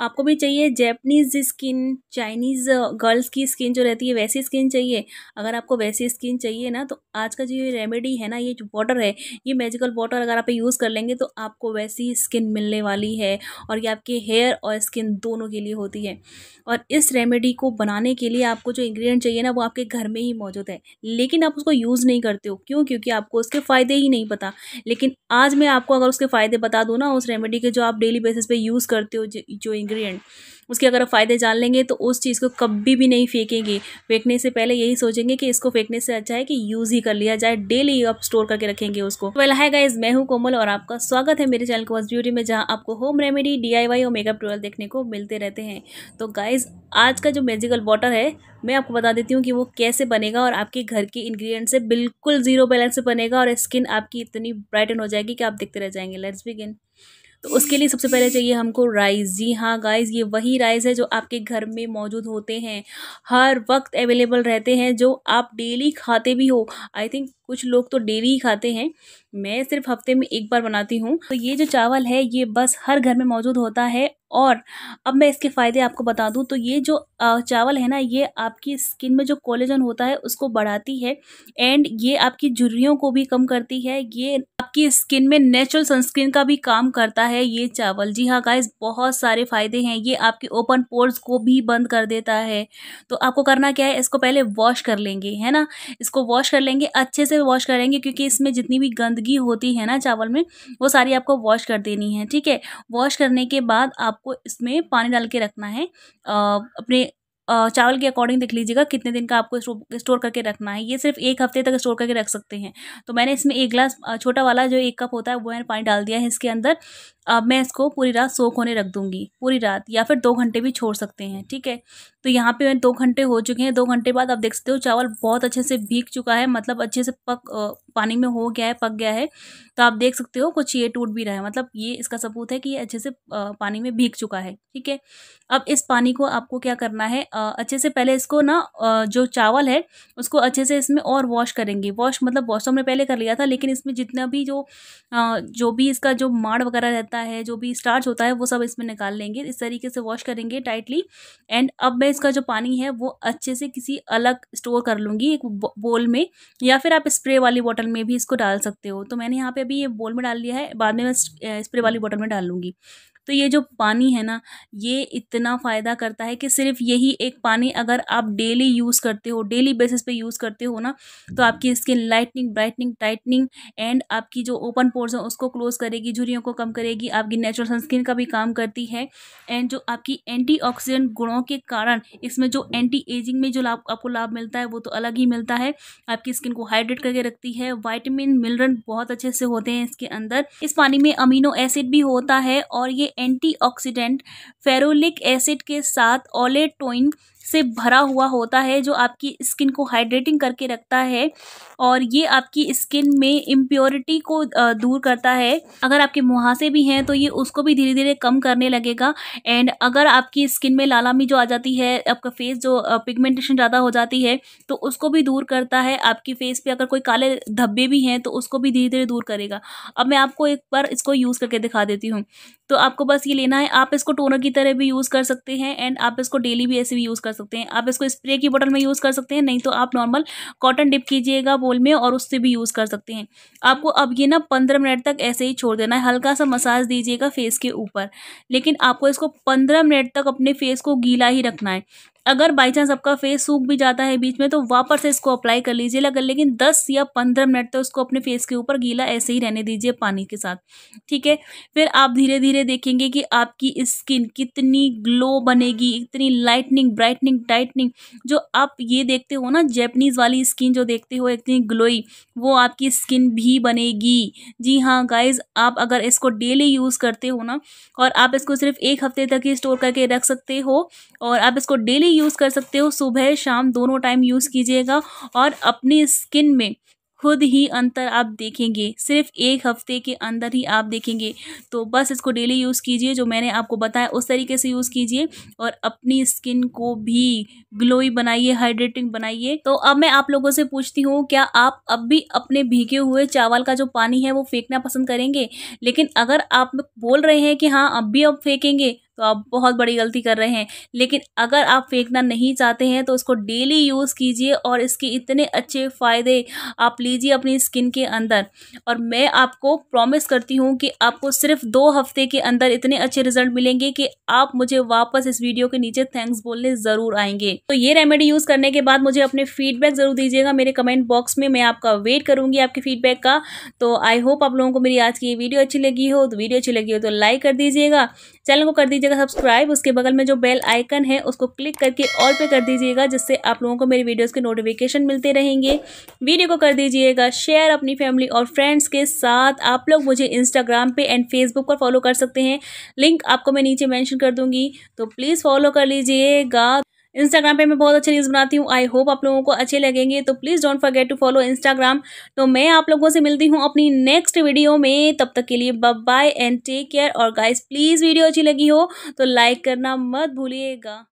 आपको भी चाहिए जैपनीज़ स्किन चाइनीज़ गर्ल्स की स्किन जो रहती है वैसी स्किन चाहिए अगर आपको वैसी स्किन चाहिए ना तो आज का जो ये रेमेडी है ना ये जो वाटर है ये मैजिकल वाटर अगर आप यूज़ कर लेंगे तो आपको वैसी स्किन मिलने वाली है और ये आपके हेयर और स्किन दोनों के लिए होती है और इस रेमेडी को बनाने के लिए आपको जो इंग्रेडिएंट चाहिए ना वो आपके घर में ही मौजूद है लेकिन आप उसको यूज़ नहीं करते हो क्यों क्योंकि आपको उसके फ़ायदे ही नहीं पता लेकिन आज मैं आपको अगर उसके फ़ायदे बता दूँ ना उस रेमेडी के जो आप डेली बेसिस पर यूज़ करते हो जो इंग्रेडिएंट उसके अगर आप फ़ायदे जान लेंगे तो उस चीज़ को कभी भी नहीं फेंकेंगे फेंकने से पहले यही सोचेंगे कि इसको फेंकने से अच्छा है कि यूज़ ही कर लिया जाए डेली आप स्टोर करके रखेंगे उसको वेल हाय गाइज मैं हूँ कोमल और आपका स्वागत है मेरे चैनल को ब्यूटी में जहाँ आपको होम रेमेडी डी और मेकअप ट्रोल देखने को मिलते रहते हैं तो गाइज़ आज का जो मेजिकल वाटर है मैं आपको बता देती हूँ कि वो कैसे बनेगा और आपके घर के इंग्रेडिएंट से बिल्कुल ज़ीरो बैलेंस से बनेगा और स्किन आपकी इतनी ब्राइटन हो जाएगी कि आप देखते रह जाएंगे लेट्स बिगिन तो उसके लिए सबसे पहले चाहिए हमको राइस जी हाँ गाइस ये वही राइस है जो आपके घर में मौजूद होते हैं हर वक्त अवेलेबल रहते हैं जो आप डेली खाते भी हो आई थिंक कुछ लोग तो डेली ही खाते हैं मैं सिर्फ हफ्ते में एक बार बनाती हूँ तो ये जो चावल है ये बस हर घर में मौजूद होता है और अब मैं इसके फ़ायदे आपको बता दूं तो ये जो चावल है ना ये आपकी स्किन में जो कोलेजन होता है उसको बढ़ाती है एंड ये आपकी झुर्रियों को भी कम करती है ये आपकी स्किन में नेचुरल सनस्क्रीन का भी काम करता है ये चावल जी हाँ गाइस बहुत सारे फ़ायदे हैं ये आपके ओपन पोर्स को भी बंद कर देता है तो आपको करना क्या है इसको पहले वॉश कर लेंगे है ना इसको वॉश कर लेंगे अच्छे से वॉश करेंगे क्योंकि इसमें जितनी भी गंदगी होती है ना चावल में वो सारी आपको वॉश कर देनी है ठीक है वॉश करने के बाद आप आपको इसमें पानी डाल के रखना है अपने चावल के अकॉर्डिंग देख लीजिएगा कितने दिन का आपको स्टोर करके रखना है ये सिर्फ एक हफ्ते तक स्टोर करके रख सकते हैं तो मैंने इसमें एक गिलास छोटा वाला जो एक कप होता है वो मैंने पानी डाल दिया है इसके अंदर अब मैं इसको पूरी रात सोख होने रख दूँगी पूरी रात या फिर दो घंटे भी छोड़ सकते हैं ठीक है तो यहाँ पे दो घंटे हो चुके हैं दो घंटे बाद आप देख सकते हो चावल बहुत अच्छे से भीग चुका है मतलब अच्छे से पक पानी में हो गया है पक गया है तो आप देख सकते हो कुछ ये टूट भी रहा है मतलब ये इसका सबूत है कि ये अच्छे से पानी में भीग चुका है ठीक है अब इस पानी को आपको क्या करना है अच्छे से पहले इसको ना जो चावल है उसको अच्छे से इसमें और वॉश करेंगे वॉश मतलब वॉश हमने पहले कर लिया था लेकिन इसमें जितना भी जो जो भी इसका जो माड़ वगैरह रहता होता है जो भी स्टार्च होता है वो सब इसमें निकाल लेंगे इस तरीके से वॉश करेंगे टाइटली एंड अब मैं इसका जो पानी है वो अच्छे से किसी अलग स्टोर कर लूँगी एक बोल में या फिर आप स्प्रे वाली बॉटल में भी इसको डाल सकते हो तो मैंने यहाँ पर अभी ये बोल में डाल लिया है बाद में मैं स्प्रे वाली बॉटल में डाल लूँगी तो ये जो पानी है ना ये इतना फ़ायदा करता है कि सिर्फ यही एक पानी अगर आप डेली यूज़ करते हो डेली बेसिस पे यूज़ करते हो ना तो हम्म। आपकी skin lightening brightening tightening and आपकी जो ओपन पोर्स है उसको क्लोज़ करेगी झुरियों को कम करेगी आपकी नेचुरल सनस्क्रीन का भी काम करती है एंड जो आपकी एंटी गुणों के कारण इसमें जो एंटी एजिंग में जो लाभ आपको लाभ मिलता है वो तो अलग ही मिलता है आपकी स्किन को हाइड्रेट करके रखती है वाइटमिन मिनरल बहुत अच्छे से होते हैं इसके अंदर इस पानी में अमीनो एसिड भी होता है और ये एंटीऑक्सीडेंट फेरोलिक एसिड के साथ ओलेटोइन से भरा हुआ होता है जो आपकी स्किन को हाइड्रेटिंग करके रखता है और ये आपकी स्किन में इम्प्योरिटी को दूर करता है अगर आपके मुहासे भी हैं तो ये उसको भी धीरे धीरे कम करने लगेगा एंड अगर आपकी स्किन में लालामी जो आ जाती है आपका फेस जो पिगमेंटेशन ज़्यादा हो जाती है तो उसको भी दूर करता है आपकी फेस पे अगर कोई काले धब्बे भी हैं तो उसको भी धीरे धीरे दूर करेगा अब मैं आपको एक बार इसको यूज़ करके दिखा देती हूँ तो आपको बस ये लेना है आप इसको टोनर की तरह भी यूज़ कर सकते हैं एंड आप इसको डेली भी ऐसे भी यूज़ कर सकते हैं आप इसको स्प्रे की बोतल में यूज़ कर सकते हैं नहीं तो आप नॉर्मल कॉटन डिप कीजिएगा बोल में और उससे भी यूज़ कर सकते हैं आपको अब ये ना पंद्रह मिनट तक ऐसे ही छोड़ देना है हल्का सा मसाज दीजिएगा फेस के ऊपर लेकिन आपको इसको पंद्रह मिनट तक अपने फेस को गीला ही रखना है अगर बाई चांस आपका फेस सूख भी जाता है बीच में तो वापस से इसको अप्लाई कर लीजिए लगा लेकिन दस या पंद्रह मिनट तो इसको अपने फेस के ऊपर गीला ऐसे ही रहने दीजिए पानी के साथ ठीक है फिर आप धीरे धीरे देखेंगे कि आपकी स्किन कितनी ग्लो बनेगी इतनी लाइटनिंग ब्राइटनिंग टाइटनिंग जो आप ये देखते हो ना जैपनीज़ वाली स्किन जो देखते हो इतनी ग्लोई वो आपकी स्किन भी बनेगी जी हाँ गाइज आप अगर इसको डेली यूज़ करते हो ना और आप इसको सिर्फ एक हफ्ते तक ही स्टोर करके रख सकते हो और आप इसको डेली यूज़ कर सकते हो सुबह शाम दोनों टाइम यूज़ कीजिएगा और अपनी स्किन में खुद ही अंतर आप देखेंगे सिर्फ एक हफ्ते के अंदर ही आप देखेंगे तो बस इसको डेली यूज़ कीजिए जो मैंने आपको बताया उस तरीके से यूज़ कीजिए और अपनी स्किन को भी ग्लोई बनाइए हाइड्रेटिंग बनाइए तो अब मैं आप लोगों से पूछती हूँ क्या आप अब भी अपने भीगे हुए चावल का जो पानी है वो फेंकना पसंद करेंगे लेकिन अगर आप बोल रहे हैं कि हाँ अब भी अब फेंकेंगे तो आप बहुत बड़ी गलती कर रहे हैं लेकिन अगर आप फेंकना नहीं चाहते हैं तो उसको डेली यूज़ कीजिए और इसके इतने अच्छे फ़ायदे आप लीजिए अपनी स्किन के अंदर और मैं आपको प्रॉमिस करती हूँ कि आपको सिर्फ दो हफ्ते के अंदर इतने अच्छे रिजल्ट मिलेंगे कि आप मुझे वापस इस वीडियो के नीचे थैंक्स बोलने ज़रूर आएंगे तो ये रेमेडी यूज़ करने के बाद मुझे अपने फीडबैक ज़रूर दीजिएगा मेरे कमेंट बॉक्स में मैं आपका वेट करूँगी आपके फीडबैक का तो आई होप आप लोगों को मेरी आज की वीडियो अच्छी लगी हो तो वीडियो अच्छी लगी हो तो लाइक कर दीजिएगा चैनल को कर दीजिएगा सब्सक्राइब उसके बगल में जो बेल आइकन है उसको क्लिक करके ऑल पे कर दीजिएगा जिससे आप लोगों को मेरी वीडियोज़ के नोटिफिकेशन मिलते रहेंगे वीडियो को कर दीजिएगा शेयर अपनी फैमिली और फ्रेंड्स के साथ आप लोग मुझे इंस्टाग्राम पे एंड फेसबुक पर फॉलो कर सकते हैं लिंक आपको मैं नीचे मैंशन कर दूंगी तो प्लीज़ फॉलो कर लीजिएगा इंस्टाग्राम पे मैं बहुत अच्छे रील्स बनाती हूँ आई होप आप लोगों को अच्छे लगेंगे तो please don't forget to follow Instagram तो मैं आप लोगों से मिलती हूँ अपनी नेक्स्ट वीडियो में तब तक के लिए बाय एंड टेक केयर और गाइज प्लीज़ वीडियो अच्छी लगी हो तो लाइक करना मत भूलिएगा